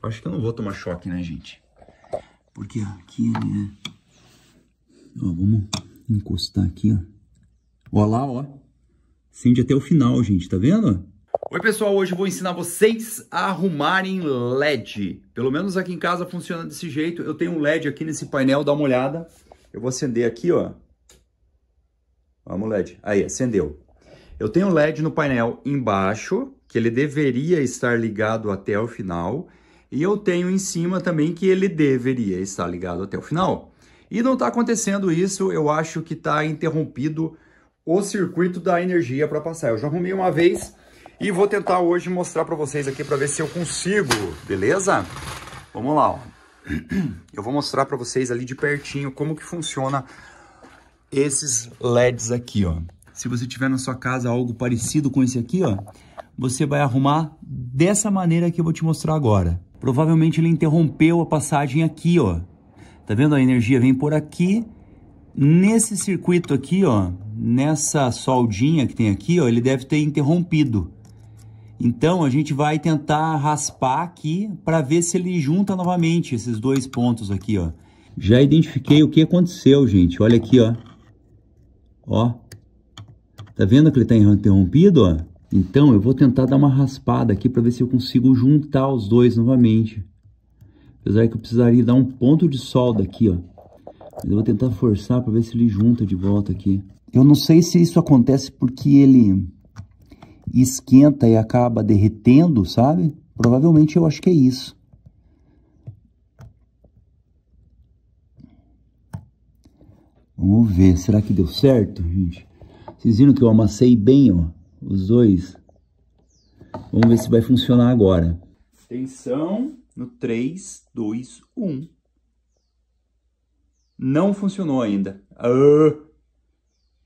Acho que eu não vou tomar choque, né, gente? Porque aqui ele é... Né? Ó, vamos encostar aqui, ó. Olha lá, ó. Acende até o final, gente, tá vendo? Oi, pessoal. Hoje eu vou ensinar vocês a arrumarem LED. Pelo menos aqui em casa funciona desse jeito. Eu tenho um LED aqui nesse painel, dá uma olhada. Eu vou acender aqui, ó. Vamos, LED. Aí, acendeu. Eu tenho um LED no painel embaixo, que ele deveria estar ligado até o final. E eu tenho em cima também que ele deveria estar ligado até o final. E não está acontecendo isso, eu acho que está interrompido o circuito da energia para passar. Eu já arrumei uma vez e vou tentar hoje mostrar para vocês aqui para ver se eu consigo, beleza? Vamos lá, ó. Eu vou mostrar para vocês ali de pertinho como que funciona esses LEDs aqui, ó. Se você tiver na sua casa algo parecido com esse aqui, ó, você vai arrumar dessa maneira que eu vou te mostrar agora. Provavelmente ele interrompeu a passagem aqui, ó. Tá vendo? A energia vem por aqui. Nesse circuito aqui, ó, nessa soldinha que tem aqui, ó, ele deve ter interrompido. Então a gente vai tentar raspar aqui para ver se ele junta novamente esses dois pontos aqui, ó. Já identifiquei o que aconteceu, gente. Olha aqui, ó. Ó. Tá vendo que ele tá interrompido, ó? Então eu vou tentar dar uma raspada aqui para ver se eu consigo juntar os dois novamente. Apesar que eu precisaria dar um ponto de solda aqui, ó. Mas eu vou tentar forçar para ver se ele junta de volta aqui. Eu não sei se isso acontece porque ele esquenta e acaba derretendo, sabe? Provavelmente eu acho que é isso. Vamos ver, será que deu certo, gente? Vocês viram que eu amassei bem, ó os dois. Vamos ver se vai funcionar agora. Tensão no 3, 2, 1. Não funcionou ainda. Uh.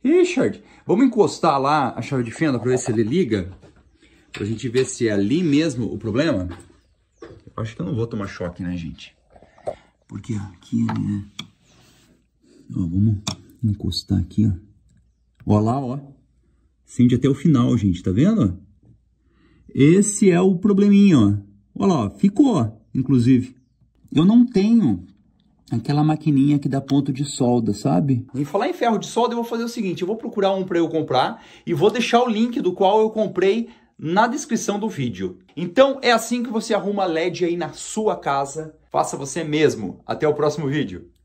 Richard, vamos encostar lá a chave de fenda para ver se ele liga? Pra gente ver se é ali mesmo o problema? Eu acho que eu não vou tomar choque, né, gente? Porque aqui ele, né? Ó, vamos encostar aqui, ó. Olha lá, ó. Acende até o final, gente, tá vendo? Esse é o probleminha, ó. Olha lá, ó, ficou, inclusive. Eu não tenho aquela maquininha que dá ponto de solda, sabe? Em falar em ferro de solda, eu vou fazer o seguinte, eu vou procurar um para eu comprar e vou deixar o link do qual eu comprei na descrição do vídeo. Então é assim que você arruma LED aí na sua casa. Faça você mesmo. Até o próximo vídeo.